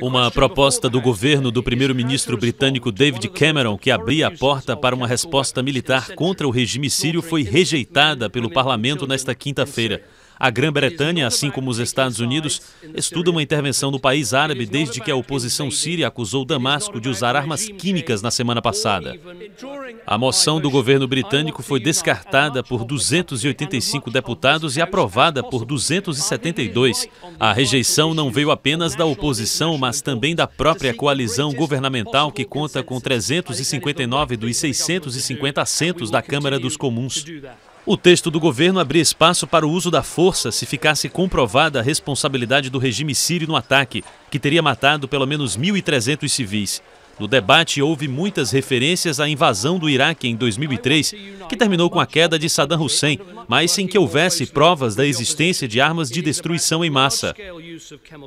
uma proposta do governo do primeiro-ministro britânico David Cameron, que abria a porta para uma resposta militar contra o regime sírio, foi rejeitada pelo parlamento nesta quinta-feira. A Grã-Bretanha, assim como os Estados Unidos, estuda uma intervenção no país árabe desde que a oposição síria acusou Damasco de usar armas químicas na semana passada. A moção do governo britânico foi descartada por 285 deputados e aprovada por 272. A rejeição não veio apenas da oposição, mas também da própria coalizão governamental, que conta com 359 dos 650 assentos da Câmara dos Comuns. O texto do governo abria espaço para o uso da força se ficasse comprovada a responsabilidade do regime sírio no ataque, que teria matado pelo menos 1.300 civis. No debate, houve muitas referências à invasão do Iraque em 2003, que terminou com a queda de Saddam Hussein, mas sem que houvesse provas da existência de armas de destruição em massa.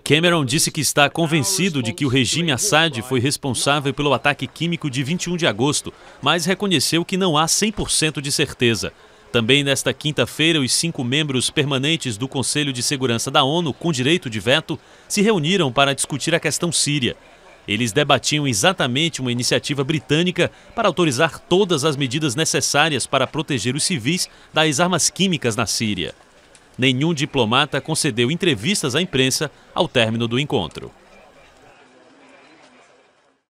Cameron disse que está convencido de que o regime Assad foi responsável pelo ataque químico de 21 de agosto, mas reconheceu que não há 100% de certeza. Também nesta quinta-feira, os cinco membros permanentes do Conselho de Segurança da ONU, com direito de veto, se reuniram para discutir a questão síria. Eles debatiam exatamente uma iniciativa britânica para autorizar todas as medidas necessárias para proteger os civis das armas químicas na Síria. Nenhum diplomata concedeu entrevistas à imprensa ao término do encontro.